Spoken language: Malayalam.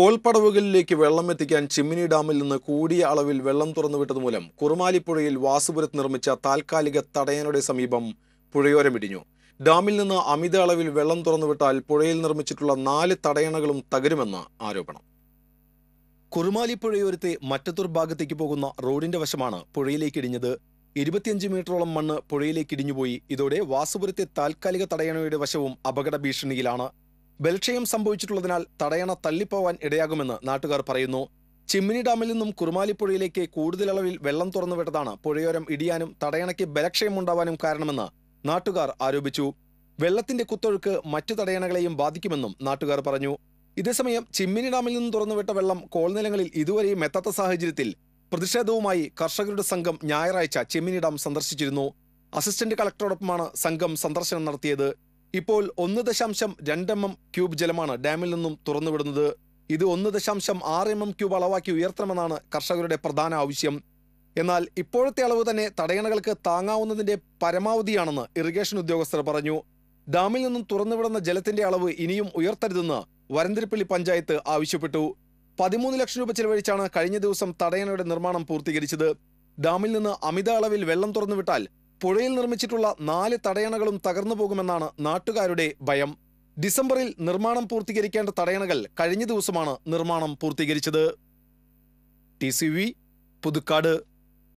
കോൽപ്പടവുകളിലേക്ക് വെള്ളം എത്തിക്കാൻ ചിമ്മിനി ഡാമിൽ നിന്ന് കൂടിയ അളവിൽ വെള്ളം തുറന്നുവിട്ടത് മൂലം കുറുമാലിപ്പുഴയിൽ വാസുപുരത്ത് നിർമ്മിച്ച താൽക്കാലിക തടയനയുടെ സമീപം പുഴയോരം ഇടിഞ്ഞു ഡാമിൽ നിന്ന് അമിത അളവിൽ വെള്ളം തുറന്നുവിട്ടാൽ പുഴയിൽ നിർമ്മിച്ചിട്ടുള്ള നാല് തടയണകളും തകരുമെന്ന് ആരോപണം കുറുമാലിപ്പുഴയോരത്തെ മറ്റത്തൂർ ഭാഗത്തേക്ക് പോകുന്ന റോഡിന്റെ വശമാണ് പുഴയിലേക്ക് ഇടിഞ്ഞത് ഇരുപത്തിയഞ്ച് മീറ്ററോളം മണ്ണ് പുഴയിലേക്ക് ഇടിഞ്ഞുപോയി ഇതോടെ വാസുപുരത്തെ താൽക്കാലിക തടയണയുടെ വശവും അപകട ഭീഷണിയിലാണ് ബലക്ഷയം സംഭവിച്ചിട്ടുള്ളതിനാൽ തടയണ തള്ളിപ്പോവാൻ ഇടയാകുമെന്ന് നാട്ടുകാർ പറയുന്നു ചിമ്മിനി ഡാമിൽ നിന്നും കുറുമാലിപ്പുഴയിലേക്ക് കൂടുതൽ അളവിൽ വെള്ളം തുറന്നു വിട്ടതാണ് പുഴയോരം ഇടിയാനും തടയണയ്ക്ക് ഉണ്ടാവാനും കാരണമെന്ന് നാട്ടുകാർ ആരോപിച്ചു വെള്ളത്തിന്റെ കുത്തൊഴുക്ക് മറ്റു തടയണകളെയും ബാധിക്കുമെന്നും നാട്ടുകാർ പറഞ്ഞു ഇതേസമയം ചിമ്മിനി ഡാമിൽ നിന്നും തുറന്നുവിട്ട വെള്ളം കോൾനിലങ്ങളിൽ ഇതുവരെയും എത്താത്ത സാഹചര്യത്തിൽ പ്രതിഷേധവുമായി കർഷകരുടെ സംഘം ഞായറാഴ്ച ചിമ്മിനി ഡാം സന്ദർശിച്ചിരുന്നു അസിസ്റ്റന്റ് കളക്ടറോടൊപ്പമാണ് സംഘം സന്ദർശനം നടത്തിയത് ഇപ്പോൾ ഒന്ന് ദശാംശം രണ്ട് എം എം ക്യൂബ് ജലമാണ് ഡാമിൽ നിന്നും തുറന്നുവിടുന്നത് ഇത് ഒന്ന് ദശാംശം ആറ് എം എം ക്യൂബ് അളവാക്കി ഉയർത്തണമെന്നാണ് കർഷകരുടെ പ്രധാന ആവശ്യം എന്നാൽ ഇപ്പോഴത്തെ അളവ് തന്നെ തടയണകൾക്ക് താങ്ങാവുന്നതിന്റെ പരമാവധിയാണെന്ന് ഇറിഗേഷൻ ഉദ്യോഗസ്ഥർ പറഞ്ഞു ഡാമിൽ നിന്നും തുറന്നുവിടുന്ന ജലത്തിന്റെ അളവ് ഇനിയും ഉയർത്തരുതെന്ന് വരന്തിരിപ്പള്ളി പഞ്ചായത്ത് ആവശ്യപ്പെട്ടു പതിമൂന്ന് ലക്ഷം രൂപ ചെലവഴിച്ചാണ് കഴിഞ്ഞ ദിവസം തടയണയുടെ നിർമ്മാണം പൂർത്തീകരിച്ചത് ഡാമിൽ നിന്ന് അമിത അളവിൽ വെള്ളം തുറന്നുവിട്ടാൽ പുഴയിൽ നിർമ്മിച്ചിട്ടുള്ള നാല് തടയണകളും തകർന്നു പോകുമെന്നാണ് നാട്ടുകാരുടെ ഭയം ഡിസംബറിൽ നിർമ്മാണം പൂർത്തീകരിക്കേണ്ട തടയണകൾ കഴിഞ്ഞ ദിവസമാണ് നിർമ്മാണം പൂർത്തീകരിച്ചത് ടി പുതുക്കാട്